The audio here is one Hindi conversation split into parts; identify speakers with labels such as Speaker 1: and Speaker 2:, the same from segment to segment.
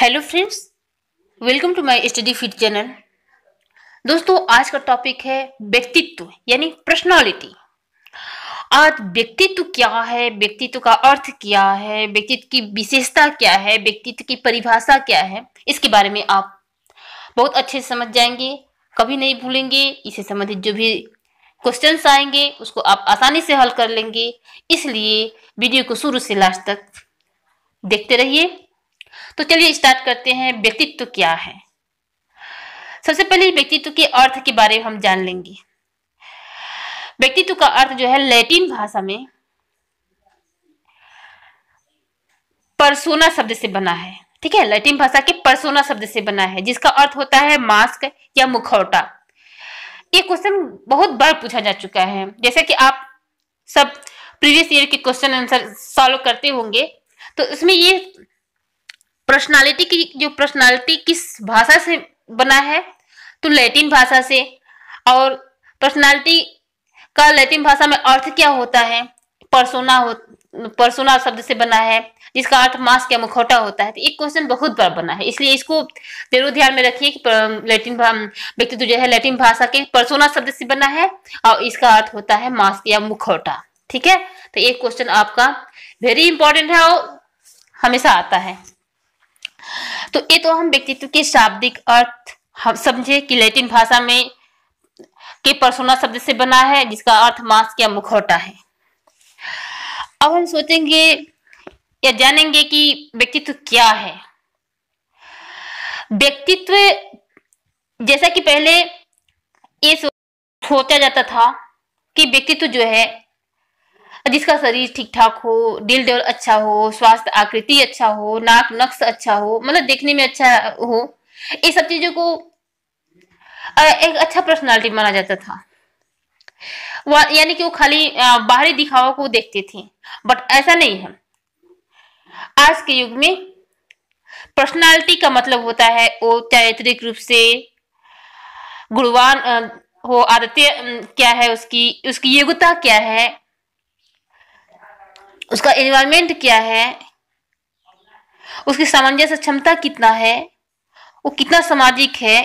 Speaker 1: hello friends welcome to my study fit channel दोस्तों आज का टॉपिक है व्यक्तित्व यानी पर्सनालिटी आज व्यक्तित्व क्या है व्यक्तित्व का अर्थ क्या है व्यक्तित्व की विशेषता क्या है व्यक्तित्व की परिभाषा क्या है इसके बारे में आप बहुत अच्छे से समझ जाएंगे कभी नहीं भूलेंगे इसे संबंधित जो भी क्वेश्चन आएंगे उसको आप आसानी से हल कर लेंगे इसलिए वीडियो को शुरू से लास्ट तक देखते रहिए तो चलिए स्टार्ट करते हैं व्यक्तित्व क्या है सबसे पहले व्यक्तित्व के अर्थ के बारे में हम जान लेंगे व्यक्तित्व का अर्थ जो है लैटिन भाषा में परसोना शब्द से बना है ठीक है लैटिन भाषा के परसोना शब्द से बना है जिसका अर्थ होता है मास्क या मुखौटा ये क्वेश्चन बहुत बार पूछा जा चुका है जैसे कि आप सब प्रीवियस ईयर के क्वेश्चन आंसर सॉल्व करते होंगे तो उसमें ये पर्सनालिटी की जो पर्सनालिटी किस भाषा से बना है तो लैटिन भाषा से और पर्सनालिटी का लैटिन भाषा में अर्थ क्या होता है परसोना हो परसोना शब्द से बना है जिसका अर्थ मास्क या मुखौटा होता है तो एक क्वेश्चन बहुत बार बना है इसलिए इसको जरूर ध्यान में रखिए कि लैटिन व्यक्तित्व जो है लैटिन भाषा के परसोना शब्द से बना है और इसका अर्थ होता है मास्क या मुखौटा ठीक है तो एक क्वेश्चन आपका वेरी इंपॉर्टेंट है और हमेशा आता है तो ये तो हम व्यक्तित्व के शाब्दिक अर्थ हम समझे कि लैटिन भाषा में के परसोना शब्द से बना है जिसका अर्थ मास्क या मुखौटा है अब हम सोचेंगे या जानेंगे कि व्यक्तित्व क्या है व्यक्तित्व जैसा कि पहले ये सोचा जाता था कि व्यक्तित्व जो है जिसका शरीर ठीक ठाक हो दिल डेवल अच्छा हो स्वास्थ्य आकृति अच्छा हो नाक नक्श अच्छा हो मतलब देखने में अच्छा हो ये सब चीजों को एक अच्छा पर्सनालिटी माना जाता था यानी कि वो खाली बाहरी दिखावा को देखते थे बट ऐसा नहीं है आज के युग में पर्सनालिटी का मतलब होता है वो चारित्रिक रूप से गुणवान हो आदत्य क्या है उसकी उसकी योग्यता क्या है उसका एनवायरमेंट क्या है उसकी सामंजस्य क्षमता कितना है वो कितना सामाजिक है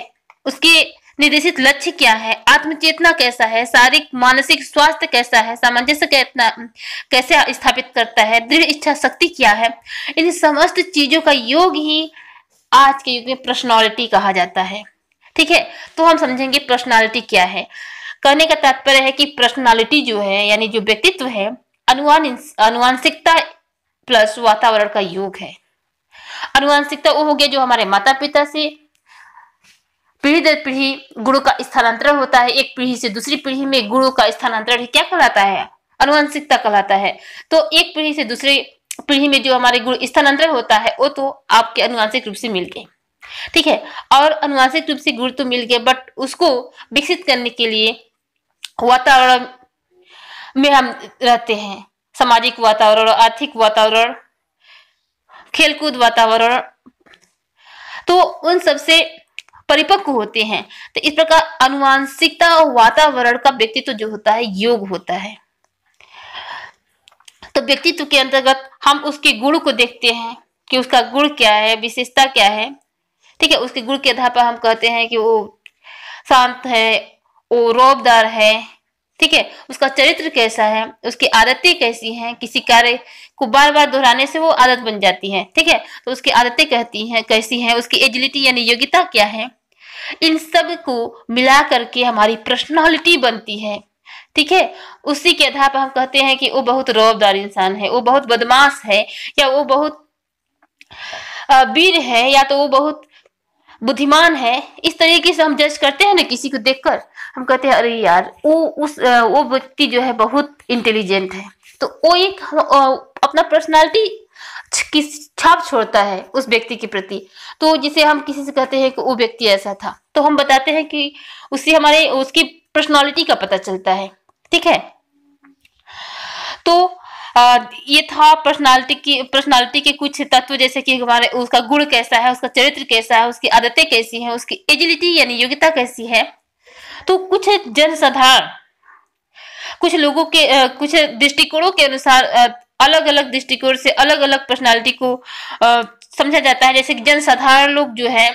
Speaker 1: उसके निर्देशित लक्ष्य क्या है आत्मचेतना कैसा है शारीरिक मानसिक स्वास्थ्य कैसा है सामंजस्य कितना कैसे स्थापित करता है दृढ़ इच्छा शक्ति क्या है इन समस्त चीजों का योग ही आज के युग में पर्सनालिटी कहा जाता है ठीक है तो हम समझेंगे पर्सनालिटी क्या है कहने का तात्पर्य है कि पर्सनालिटी जो है यानी जो व्यक्तित्व है अनुवान अनुवांशिकता प्लस वातावरण का योग है अनुवांशिकता वो हो गया जो हमारे माता पिता से पीढ़ी दर पीढ़ी गुणों का स्थानांतरण होता है एक पीढ़ी से दूसरी पीढ़ी में गुणों का स्थानांतरण क्या कहलाता है अनुवांशिकता कहलाता है तो एक पीढ़ी से दूसरी पीढ़ी में जो हमारे गुण स्थानांतरण होता है वो तो आपके अनुवांशिक रूप से मिल गए ठीक है और अनुवांशिक रूप से गुण तो मिल गए बट उसको विकसित करने के लिए वातावरण में हम रहते हैं सामाजिक वातावरण आर्थिक वातावरण खेलकूद वातावरण तो उन सब से परिपक्व होते हैं तो इस प्रकार अनुवांशिकता और वातावरण का व्यक्तित्व जो होता है योग होता है तो व्यक्तित्व के अंतर्गत हम उसके गुण को देखते हैं कि उसका गुण क्या है विशेषता क्या है ठीक है उसके गुण के आधार पर हम कहते हैं कि वो शांत है वो रोबदार है ठीक है उसका चरित्र कैसा है उसकी आदतें कैसी हैं किसी कार्य को बार बार दोहराने से वो आदत बन जाती है ठीक है तो उसकी आदतें कहती हैं कैसी हैं उसकी एजिलिटी यानी योग्यता क्या है इन सब को मिला करके हमारी पर्सनालिटी बनती है ठीक है उसी के आधार पर हम कहते हैं कि वो बहुत रौबदार इंसान है वो बहुत बदमाश है या वो बहुत वीर है या तो वो बहुत बुद्धिमान है इस तरीके से हम जज करते हैं ना किसी को देखकर हम कहते हैं अरे यार वो उस वो व्यक्ति जो है बहुत इंटेलिजेंट है तो वो एक अपना पर्सनालिटी किस छाप छोड़ता है उस व्यक्ति के प्रति तो जिसे हम किसी से कहते हैं कि वो व्यक्ति ऐसा था तो हम बताते हैं कि उससे हमारे उसकी पर्सनालिटी का पता चलता है ठीक है तो ये था पर्सनालिटी की पर्सनालिटी के कुछ तत्व जैसे कि हमारे उसका गुण कैसा है उसका चरित्र कैसा है उसकी आदतें कैसी हैं उसकी एजिलिटी यानी योग्यता कैसी है तो कुछ जनसभा कुछ लोगों के कुछ दृष्टिकोणों के अनुसार अलग अलग दृष्टिकोण से अलग अलग पर्सनालिटी को समझा जाता है जैसे कि जनसाधारण लोग जो है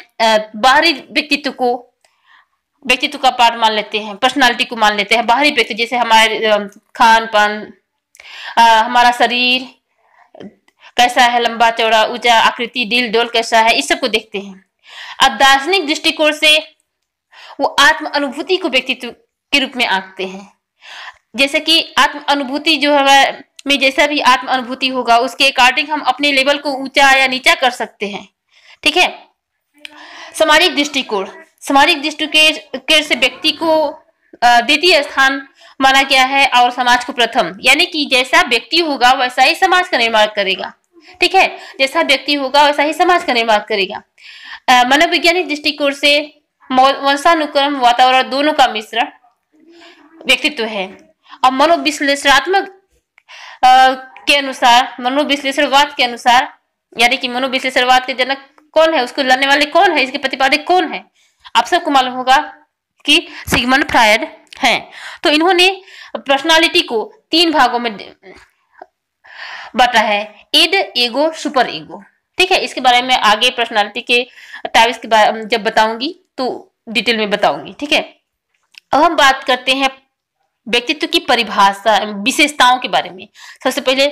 Speaker 1: बाहरी व्यक्तित्व को व्यक्तित्व का पार्ट मान लेते हैं पर्सनालिटी को मान लेते हैं बाहरी व्यक्ति जैसे हमारे खान पान हमारा शरीर कैसा है लंबा चौड़ा ऊंचा आकृति डील डोल कैसा है इस सब को देखते हैं अब दार्शनिक दृष्टिकोण से वो आत्म अनुभूति को व्यक्तित्व के रूप में आंकते हैं जैसे कि आत्म अनुभूति जो है में जैसा भी आत्म अनुभूति होगा उसके अकॉर्डिंग हम अपने लेवल को ऊंचा या नीचा कर सकते हैं ठीक है सामाजिक दृष्टिकोण सामाजिक दृष्टिकोण से व्यक्ति को द्वितीय स्थान माना गया है और समाज को प्रथम यानी कि जैसा व्यक्ति होगा वैसा ही समाज का निर्माण करेगा ठीक है जैसा व्यक्ति होगा वैसा ही समाज का निर्माण करेगा मनोवैज्ञानिक दृष्टिकोण से वंशानुक्रम वातावरण दोनों का मिश्रण व्यक्तित्व है और मनोविश्लेषणात्मक के अनुसार मनोविश्लेषणवाद के अनुसार यानी कि मनोविश्लेषणवाद के जनक कौन है उसको लड़ने वाले कौन है इसके प्रतिपादक कौन है आप सबको मालूम होगा कि सिगमन फ्रायड हैं तो इन्होंने पर्सनालिटी को तीन भागों में बांटा है इड एगो सुपर एगो ठीक है इसके बारे में आगे पर्सनालिटी के टाइप्स के बारे जब बताऊंगी तो डिटेल में बताऊंगी ठीक है अब हम बात करते हैं व्यक्तित्व की परिभाषा विशेषताओं के बारे में सबसे पहले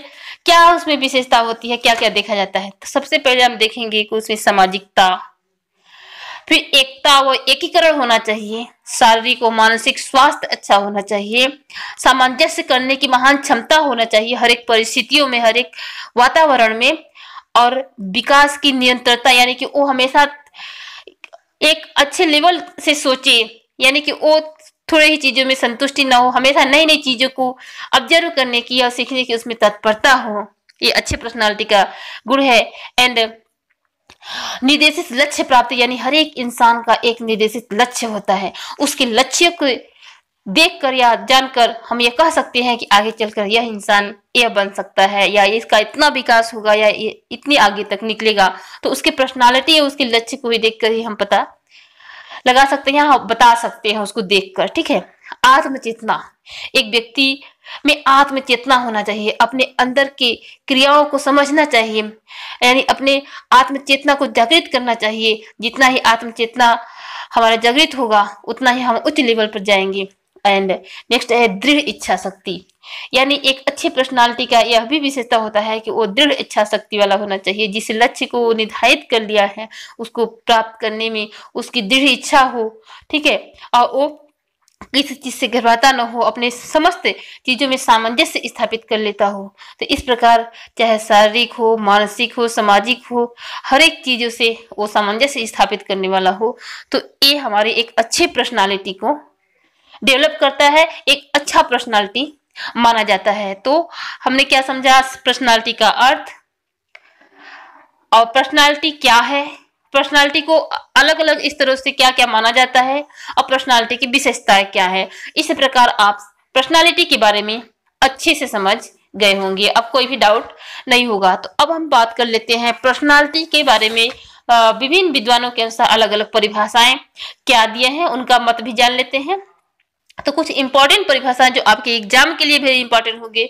Speaker 1: क्या उसमें विशेषता होती है क्या क्या देखा जाता है तो सबसे पहले हम देखेंगे कि उसमें सामाजिकता फिर एकता व एकीकरण होना चाहिए शारीरिक व मानसिक स्वास्थ्य अच्छा होना चाहिए सामंजस्य करने की महान क्षमता होना चाहिए हर एक परिस्थितियों में हर एक वातावरण में और विकास की नियंत्रणता यानी कि वो हमेशा एक अच्छे लेवल से सोचे यानी कि वो थोड़े ही चीजों में संतुष्टि ना हो हमेशा नई नई चीजों को ऑब्जर्व करने की और सीखने की उसमें तत्परता हो ये अच्छे पर्सनालिटी का गुण है एंड निर्देशित लक्ष्य प्राप्त यानी हर एक इंसान का एक निर्देशित लक्ष्य होता है उसके लक्ष्य को देखकर या जानकर हम ये कह सकते हैं कि आगे चलकर यह इंसान यह बन सकता है या इसका इतना विकास होगा या ये इतनी आगे तक निकलेगा तो उसके पर्सनालिटी या उसके लक्ष्य को ही देखकर ही हम पता लगा सकते हैं या हाँ, बता सकते हैं उसको देखकर ठीक है आत्मचेतना एक व्यक्ति में आत्मचेतना होना चाहिए अपने अंदर के क्रियाओं को समझना चाहिए यानी अपने आत्मचेतना को जागृत करना चाहिए जितना ही आत्मचेतना हमारा जागृत होगा उतना ही हम उच्च लेवल पर जाएंगे एंड नेक्स्ट है दृढ़ इच्छा शक्ति यानी एक अच्छी पर्सनालिटी का यह भी विशेषता होता है कि वो दृढ़ इच्छा शक्ति वाला होना चाहिए जिस लक्ष्य को निर्धारित कर लिया है उसको प्राप्त करने में उसकी दृढ़ इच्छा हो ठीक है और वो किसी चीज से घबराता न हो अपने समस्त चीजों में सामंजस्य स्थापित कर लेता हो तो इस प्रकार चाहे शारीरिक हो मानसिक हो सामाजिक हो हर एक चीजों से वो सामंजस्य स्थापित करने वाला हो तो ये हमारे एक अच्छे पर्सनालिटी को डेवलप करता है एक अच्छा पर्सनालिटी माना जाता है तो हमने क्या समझा पर्सनालिटी का अर्थ और पर्सनालिटी क्या है पर्सनालिटी को अलग अलग इस तरह से क्या क्या माना जाता है और पर्सनालिटी की विशेषताएं क्या है इस प्रकार आप पर्सनालिटी के बारे में अच्छे से समझ गए होंगे अब कोई भी डाउट नहीं होगा तो अब हम बात कर लेते हैं पर्सनालिटी के बारे में विभिन्न विद्वानों के अनुसार अलग अलग परिभाषाएं क्या दिए हैं उनका मत भी जान लेते हैं तो कुछ इंपॉर्टेंट परिभाषाएं जो आपके एग्जाम के लिए भी इंपॉर्टेंट होंगे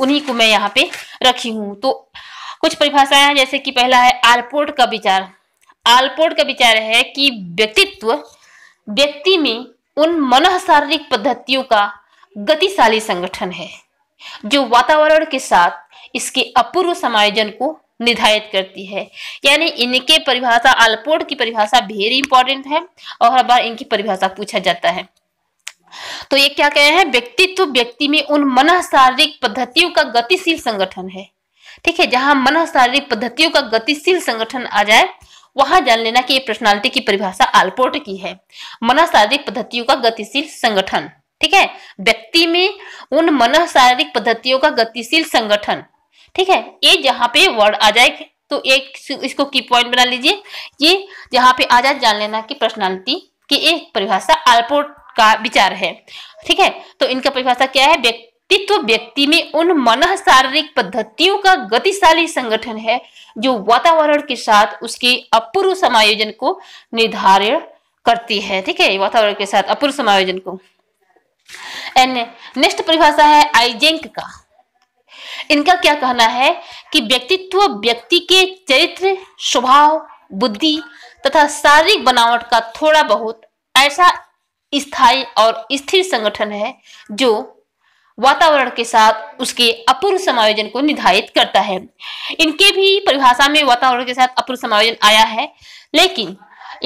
Speaker 1: उन्हीं को मैं यहाँ पे रखी हूँ तो कुछ परिभाषाएं हैं जैसे कि पहला है आलपोर्ट का विचार आलपोर्ट का विचार है कि व्यक्तित्व व्यक्ति में उन मन शारीरिक पद्धतियों का गतिशाली संगठन है जो वातावरण के साथ इसके अपूर्व समायोजन को निर्धारित करती है यानी इनके परिभाषा आलपोर्ट की परिभाषा वेरी इंपॉर्टेंट है और हर बार इनकी परिभाषा पूछा जाता है तो ये क्या कहे हैं व्यक्तित्व व्यक्ति में उन मन शारीरिक पद्धतियों का गतिशील संगठन है ठीक है जहां मन शारीरिक पद्धतियों का गतिशील संगठन आ जाए वहां जान लेना कि ये पर्सनालिटी की परिभाषा आलपोर्ट की है मन शारीरिक पद्धतियों का गतिशील संगठन ठीक है व्यक्ति में उन मन शारीरिक पद्धतियों का गतिशील संगठन ठीक है ये जहाँ पे वर्ड आ जाए तो एक इसको की पॉइंट बना लीजिए ये जहाँ पे आ जाए जान लेना की पर्सनालिटी की एक परिभाषा आलपोर्ट का विचार है ठीक है तो इनका परिभाषा क्या है व्यक्तित्व व्यक्ति में उन मन शारीरिक पद्धतियों का गतिशाली संगठन है जो वातावरण के साथ उसके अपूर्व समायोजन को निर्धारित करती है ठीक है वातावरण के साथ अपूर्व समायोजन को एंड नेक्स्ट परिभाषा है आईजेंक का इनका क्या कहना है कि व्यक्तित्व व्यक्ति के चरित्र स्वभाव बुद्धि तथा शारीरिक बनावट का थोड़ा बहुत ऐसा स्थायी और स्थिर संगठन है जो वातावरण के साथ उसके अपूर्व समायोजन को निर्धारित करता है इनके भी परिभाषा में वातावरण के साथ अपूर्व समायोजन आया है लेकिन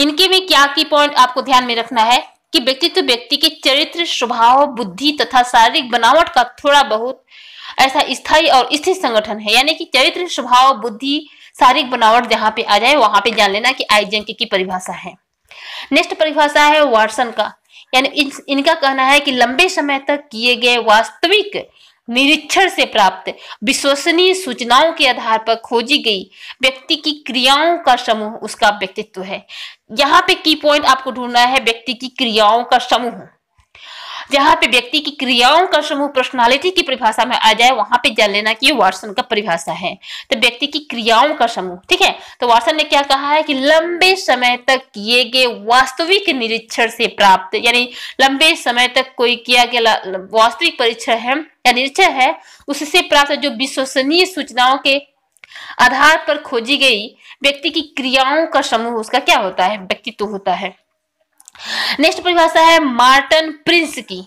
Speaker 1: इनके में क्या की पॉइंट आपको ध्यान में रखना है कि व्यक्तित्व व्यक्ति के चरित्र स्वभाव बुद्धि तथा शारीरिक बनावट का थोड़ा बहुत ऐसा स्थायी और स्थिर संगठन है यानी कि चरित्र स्वभाव बुद्धि शारीरिक बनावट जहाँ पे आ जाए वहां पे जान लेना कि आइजेंके की परिभाषा है नेक्स्ट परिभाषा है वार्सन का यानी इन, इनका कहना है कि लंबे समय तक किए गए वास्तविक निरीक्षण से प्राप्त विश्वसनीय सूचनाओं के आधार पर खोजी गई व्यक्ति की क्रियाओं का समूह उसका व्यक्तित्व है यहाँ पे की पॉइंट आपको ढूंढना है व्यक्ति की क्रियाओं का समूह जहां पे व्यक्ति की क्रियाओं का समूह पर्सनालिटी की परिभाषा में आ जाए वहां पे जान लेना कि वार्सन का परिभाषा है तो व्यक्ति की क्रियाओं का समूह ठीक है तो वार्सन ने क्या कहा है कि लंबे समय तक किए गए वास्तविक निरीक्षण से प्राप्त यानी लंबे समय तक कोई किया गया वास्तविक परीक्षण है या निरीक्षण है उससे प्राप्त जो विश्वसनीय सूचनाओं के आधार पर खोजी गई व्यक्ति की क्रियाओं का समूह उसका क्या होता है व्यक्तित्व होता है नेक्स्ट परिभाषा है मार्टन प्रिंस की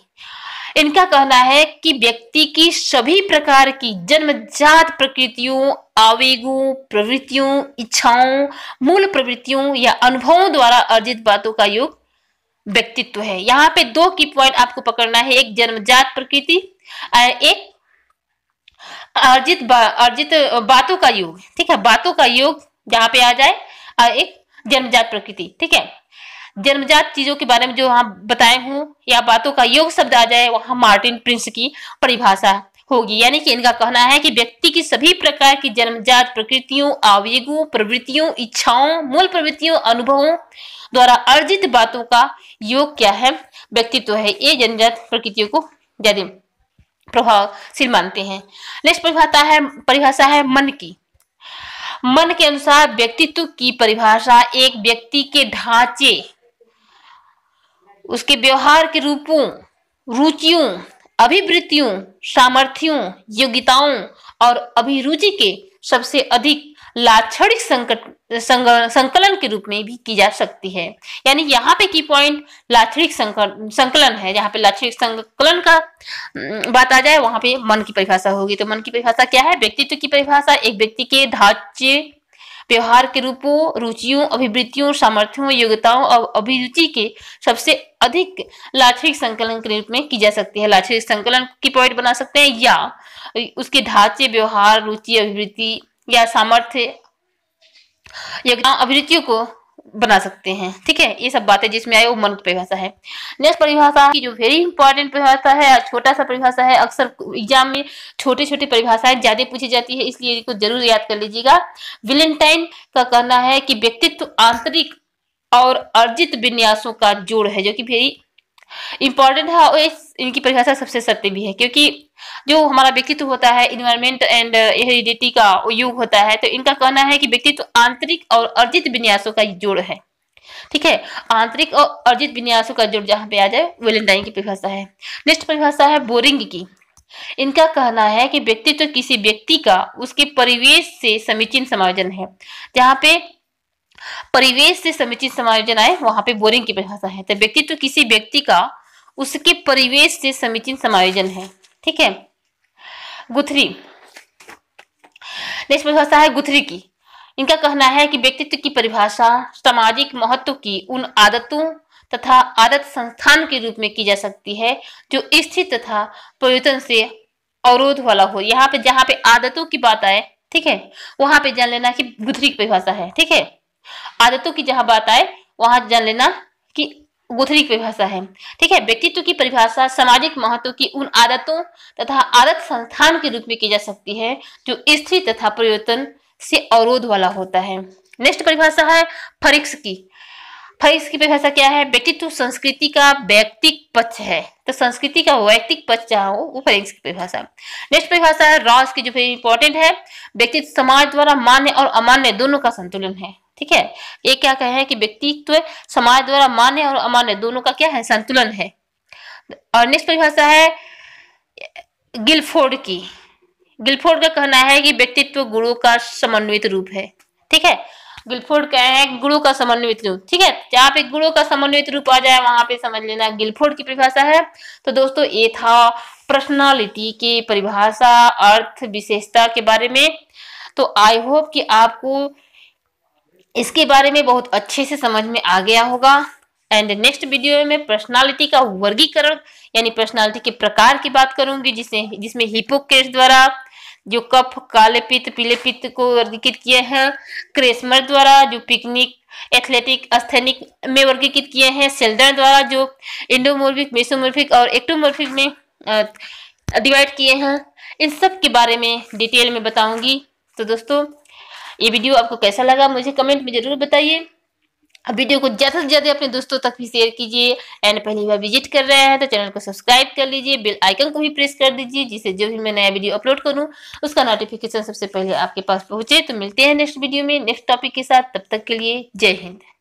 Speaker 1: इनका कहना है कि व्यक्ति की सभी प्रकार की जन्मजात प्रकृतियों आवेगों प्रवृत्तियों इच्छाओं मूल प्रवृत्तियों या अनुभवों द्वारा अर्जित बातों का योग व्यक्तित्व है यहाँ पे दो की पॉइंट आपको पकड़ना है एक जन्मजात प्रकृति एक अर्जित बा, अर्जित बातों का योग ठीक है बातों का योग यहाँ पे आ जाए और एक जन्मजात प्रकृति ठीक है जन्मजात चीजों के बारे में जो वहां बताए हूँ या बातों का योग शब्द आ जाए वहां मार्टिन प्रिंस की परिभाषा होगी यानी कि इनका कहना है कि व्यक्ति की सभी प्रकार की जन्मजात प्रकृतियों आवेगों प्रवृत्तियों इच्छाओं मूल प्रवृत्तियों अनुभवों द्वारा अर्जित बातों का योग क्या है व्यक्तित्व है ये जनजात प्रकृतियों को ज्यादा प्रभावशील मानते हैं नेक्स्ट परिभाषा है परिभाषा है मन की मन के अनुसार व्यक्तित्व की परिभाषा एक व्यक्ति के ढांचे उसके व्यवहार के रूपों रुचियों अभिवृत्तियों सामर्थ्यों योग्यताओं और अभिरुचि के सबसे अधिक लाक्षणिक संकट संग, संकलन के रूप में भी की जा सकती है यानी यहाँ पे की पॉइंट लाक्षणिक संकलन है जहाँ पे लाक्षणिक संकलन का बात आ जाए वहां पे मन की परिभाषा होगी तो मन की परिभाषा क्या है व्यक्तित्व की परिभाषा एक व्यक्ति के ढांचे व्यवहार के रूपों रुचियों अभिवृत्तियों सामर्थ्यों योग्यताओं और अभिरुचि के सबसे अधिक लाक्षिक संकलन के रूप में की जा सकती है लाक्षिक संकलन की पॉइंट बना सकते हैं या उसके ढांचे व्यवहार रुचि अभिवृत्ति या सामर्थ्य योग्यता अभिरुचियों को बना सकते हैं ठीक है ये सब बातें जिसमें आए वो मन परिभाषा है नेक्स्ट परिभाषा की जो वेरी इंपॉर्टेंट परिभाषा है छोटा सा परिभाषा है अक्सर एग्जाम में छोटी छोटी परिभाषाएं ज्यादा पूछी जाती है इसलिए इसको जरूर याद कर लीजिएगा विलेंटाइन का कहना है कि व्यक्तित्व आंतरिक और अर्जित विन्यासों का जोड़ है जो कि वेरी इम्पॉर्टेंट है और इनकी परिभाषा सबसे सत्य भी है क्योंकि जो हमारा व्यक्तित्व होता है इन्वायरमेंट एंड हेरिडिटी का युग होता है तो इनका कहना है कि व्यक्तित्व आंतरिक और अर्जित विन्यासों का जोड़ है ठीक है आंतरिक और अर्जित विन्यासों का जोड़ जहाँ पे आ जाए वेलेंटाइन की परिभाषा है नेक्स्ट परिभाषा है बोरिंग की इनका कहना है कि व्यक्तित्व किसी व्यक्ति का उसके परिवेश से समीचीन समायोजन है जहाँ पे परिवेश से समुचित समायोजन आए वहां पे बोरिंग की परिभाषा है तो व्यक्तित्व तो किसी व्यक्ति का उसके परिवेश से समुचित समायोजन है ठीक है गुथरी नेक्स्ट परिभाषा है गुथरी की इनका कहना है कि व्यक्तित्व की परिभाषा सामाजिक महत्व की उन आदतों तथा आदत संस्थान के रूप में की जा सकती है जो स्थित तथा परिवर्तन से अवरोध वाला हो यहाँ पे जहाँ पे आदतों की बात आए ठीक है वहां पे जान लेना कि गुथरी की परिभाषा है ठीक है आदतों की जहां बात आए वहां जान लेना कि गुथरी की परिभाषा है ठीक है व्यक्तित्व की परिभाषा सामाजिक महत्व की उन आदतों तथा आदत संस्थान के रूप में की जा सकती है जो स्थिर तथा परिवर्तन से अवरोध वाला होता है नेक्स्ट परिभाषा है फरिक्स की फरिक्स की परिभाषा क्या है व्यक्तित्व संस्कृति का व्यक्तिक पक्ष है तो संस्कृति का वैयक्तिक पक्ष जहाँ हो वो फरिक्स की परिभाषा नेक्स्ट परिभाषा है रॉस की जो इंपॉर्टेंट है व्यक्तित्व समाज द्वारा मान्य और अमान्य दोनों का संतुलन है ठीक है ये क्या कहे हैं कि व्यक्तित्व समाज द्वारा मान्य और अमान्य दोनों का क्या है संतुलन है और नेक्स्ट परिभाषा है गिलफोर्ड की गिलफोर्ड का कहना है कि व्यक्तित्व गुरु का समन्वित रूप है ठीक है गिलफोर्ड कहे है गुरु का समन्वित रूप ठीक है जहाँ पे गुरु का समन्वित रूप आ जाए वहां पे समझ लेना गिलफोर्ड की परिभाषा है तो दोस्तों ये था पर्सनालिटी की परिभाषा अर्थ विशेषता के बारे में तो आई होप कि आपको इसके बारे में बहुत अच्छे से समझ में आ गया होगा एंड नेक्स्ट वीडियो में पर्सनालिटी का वर्गीकरण यानी पर्सनालिटी के प्रकार की बात करूंगी जिसे जिसमें हिपोक्रेस द्वारा जो कफ काले पित्त पीले पित्त को वर्गीकृत किए हैं क्रेसमर द्वारा जो पिकनिक एथलेटिक अस्थेनिक में वर्गीकृत किए हैं सेल्डर द्वारा जो इंडोमोर्फिक मेसोमोर्फिक और एक्टोमोर्फिक में डिवाइड किए हैं इन सब के बारे में डिटेल में बताऊंगी तो दोस्तों ये वीडियो आपको कैसा लगा मुझे कमेंट में जरूर बताइए अब वीडियो को ज़्यादा से ज़्यादा अपने दोस्तों तक भी शेयर कीजिए एंड पहली बार विजिट कर रहे हैं तो चैनल को सब्सक्राइब कर लीजिए बेल आइकन को भी प्रेस कर दीजिए जिससे जो भी मैं नया वीडियो अपलोड करूँ उसका नोटिफिकेशन सबसे पहले आपके पास पहुंचे तो मिलते हैं नेक्स्ट वीडियो में नेक्स्ट टॉपिक के साथ तब तक के लिए जय हिंद